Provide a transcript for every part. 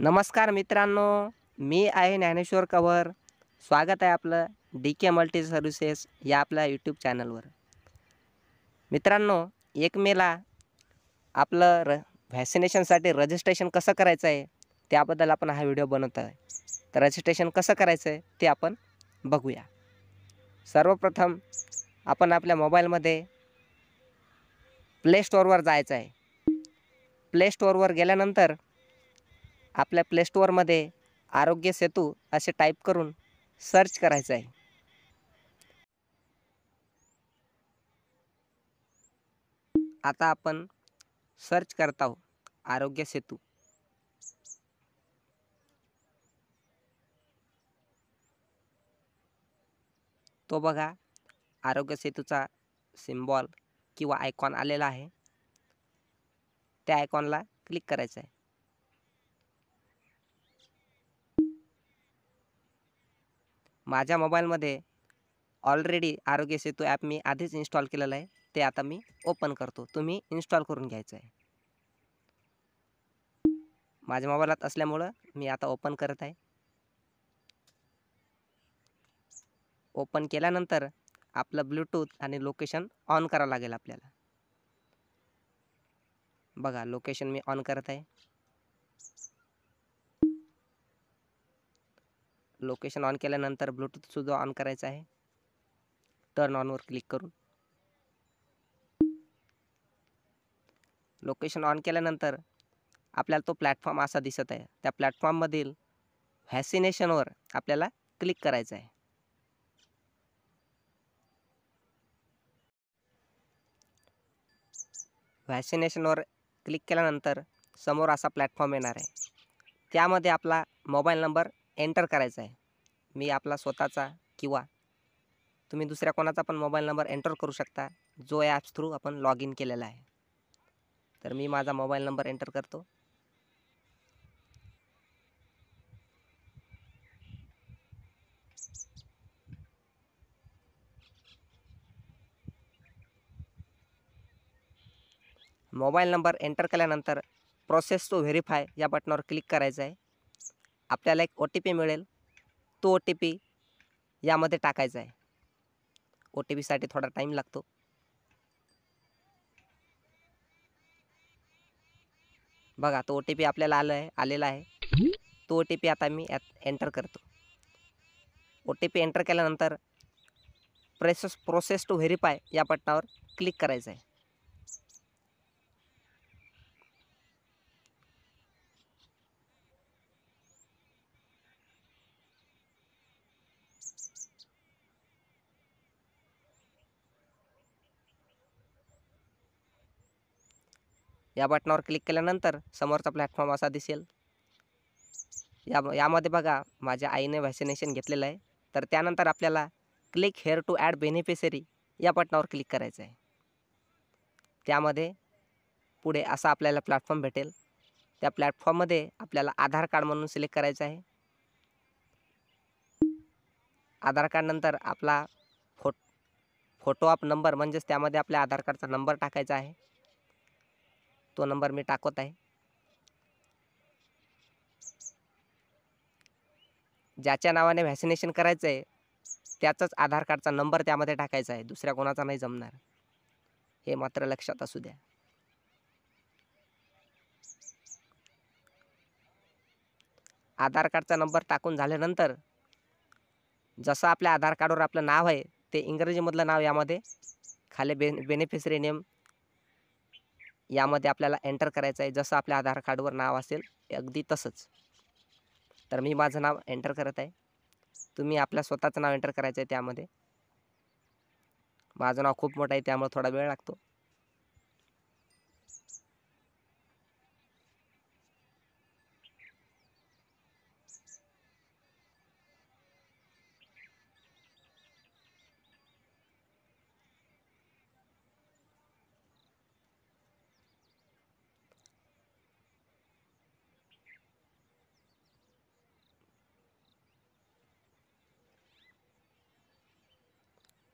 नमस्कार मित्रांनो मी आहे ज्ञानेश्वर कवर स्वागत आहे आपलं डी के मल्टी सर्व्हिसेस या आपल्या यूट्यूब चॅनलवर मित्रांनो एक मेला आपलं र व्हॅक्सिनेशनसाठी रजिस्ट्रेशन कसं करायचं आहे त्याबद्दल आपण हा व्हिडिओ बनवत आहे तर रजिस्ट्रेशन कसं करायचं आहे ते आपण बघूया सर्वप्रथम आपण आपल्या मोबाईलमध्ये प्ले जायचं आहे प्ले गेल्यानंतर आपल्या प्लेस्टोअरमध्ये आरोग्य सेतू असे टाईप करून सर्च करायचं आहे आता आपण सर्च करत आहोत आरोग्य सेतू तो बघा आरोग्य सेतूचा सिम्बॉल किंवा आयकॉन आलेला आहे त्या आयकॉनला क्लिक करायचं आहे माझ्या मोबाईलमध्ये ऑलरेडी आरोग्य सेतू ॲप मी आधीच इन्स्टॉल केलेलं आहे ते आता मी ओपन करतो तुम्ही इन्स्टॉल करून घ्यायचं आहे माझ्या मोबाईलात असल्यामुळं मी आता ओपन करत आहे ओपन केल्यानंतर आपलं ब्लूटूथ आणि लोकेशन ऑन करावं लागेल आपल्याला बघा लोकेशन मी ऑन करत आहे लोकेशन ऑन केल्यानंतर ब्लूटूथसुद्धा ऑन करायचं आहे टर्न ऑनवर क्लिक करून लोकेशन ऑन केल्यानंतर आपल्याला तो प्लॅटफॉर्म असा दिसत आहे त्या प्लॅटफॉर्ममधील वर आपल्याला क्लिक करायचं आहे वर क्लिक केल्यानंतर समोर असा प्लॅटफॉर्म येणार आहे त्यामध्ये आपला मोबाईल नंबर एंटर करायचा आहे मी आपला स्वतःचा किंवा तुम्ही दुसऱ्या कोणाचा पण मोबाईल नंबर एंटर करू शकता जो ॲप्स थ्रू आपण लॉग इन केलेला आहे तर मी माझा मोबाईल नंबर एंटर करतो मोबाईल नंबर एंटर केल्यानंतर प्रोसेस टू व्हेरीफाय या बटनावर क्लिक करायचा आहे आपल्याला एक ओ टी पी मिळेल तो ओ टी पी यामध्ये टाकायचा आहे ओ टी पीसाठी थोडा टाईम लागतो बघा तो ओ टी पी आपल्याला आलं आहे आलेला आहे तो ओ टी पी आता मी एंटर करतो ओ टी पी एंटर केल्यानंतर प्रेसेस प्रोसेस टू व्हेरीफाय या बटनावर क्लिक करायचं आहे या बटनावर क्लिक केल्यानंतर समोरचा प्लॅटफॉर्म असा दिसेल या यामध्ये बघा माझ्या आईने व्हॅक्सिनेशन घेतलेलं आहे तर त्यानंतर आपल्याला click here to add beneficiary या बटनावर क्लिक करायचं आहे त्यामध्ये पुढे असा आपल्याला प्लॅटफॉर्म भेटेल त्या प्लॅटफॉर्ममध्ये आपल्याला आधार कार्ड म्हणून सिलेक्ट करायचं आहे आधार कार्डनंतर आपला फो फोटो आप नंबर म्हणजेच त्यामध्ये आपल्या आधार कार्डचा नंबर टाकायचा आहे तो नंबर मी टाकत आहे ज्याच्या नावाने व्हॅक्सिनेशन करायचं आहे त्याचाच आधार कार्डचा नंबर त्यामध्ये टाकायचा आहे दुसऱ्या कोणाचा नाही जमणार हे मात्र लक्षात असू द्या आधार कार्डचा नंबर टाकून झाल्यानंतर जसं आपल्या आधार कार्डवर आपलं नाव आहे ते इंग्रजीमधलं नाव यामध्ये खाली बे बेनिफिशरी नेम यामध्ये आपल्याला एंटर करायचं आहे जसं आपल्या आधार कार्डवर नाव असेल अगदी तसंच तर मी माझं नाव एंटर करत आहे तुम्ही आपल्या स्वतःचं नाव एंटर करायचं आहे त्यामध्ये माझं नाव खूप मोठं आहे त्यामुळे थोडा वेळ लागतो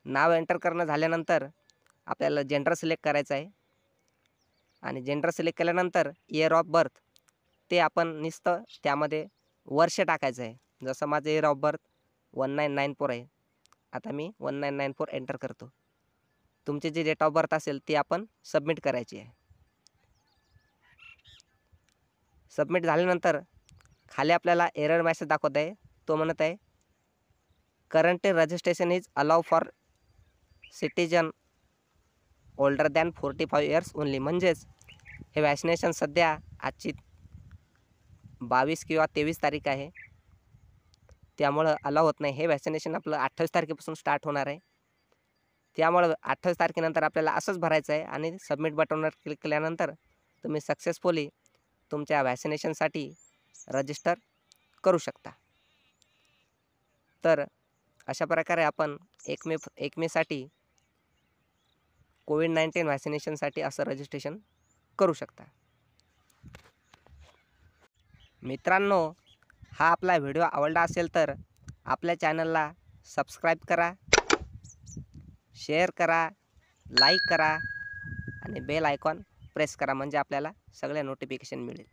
नाव एंटर करणं झाल्यानंतर आपल्याला जेंडर सिलेक्ट करायचं आहे आणि जेंडर सिलेक्ट केल्यानंतर इयर ऑफ बर्थ ते आपण निसतं त्यामध्ये वर्ष टाकायचं आहे जसं माझं year of birth one nine nine four आहे आता मी one nine nine four enter करतो तुमचे जे डेट ऑफ बर्थ असेल ती आपण सबमिट करायची आहे सबमिट झाल्यानंतर खाली आपल्याला एरर मॅसेज दाखवत आहे तो म्हणत आहे current registration is allow for citizen older than forty five years only म्हणजेच हे वॅक्सिनेशन सध्या आजची बावीस किंवा तेवीस तारीख आहे त्यामुळं अलाव होत नाही हे वॅक्सिनेशन आपलं अठ्ठावीस तारखेपासून स्टार्ट होणार आहे त्यामुळं अठ्ठावीस तारखेनंतर आपल्याला असंच भरायचं आहे आणि सबमिट बटनवर क्लिक केल्यानंतर तुम्ही सक्सेसफुली तुमच्या वॅक्सिनेशनसाठी रजिस्टर करू शकता तर अशा प्रकारे आपण एकमे एकमेसाठी कोविड नाईन्टीन व्हॅक्सिनेशनसाठी असं रजिस्ट्रेशन करू शकता मित्रांनो हा आपला व्हिडिओ आवडला असेल तर आपल्या चॅनलला सबस्क्राईब करा शेअर करा लाईक करा आणि बेल आयकॉन प्रेस करा म्हणजे आपल्याला सगळ्या नोटिफिकेशन मिळेल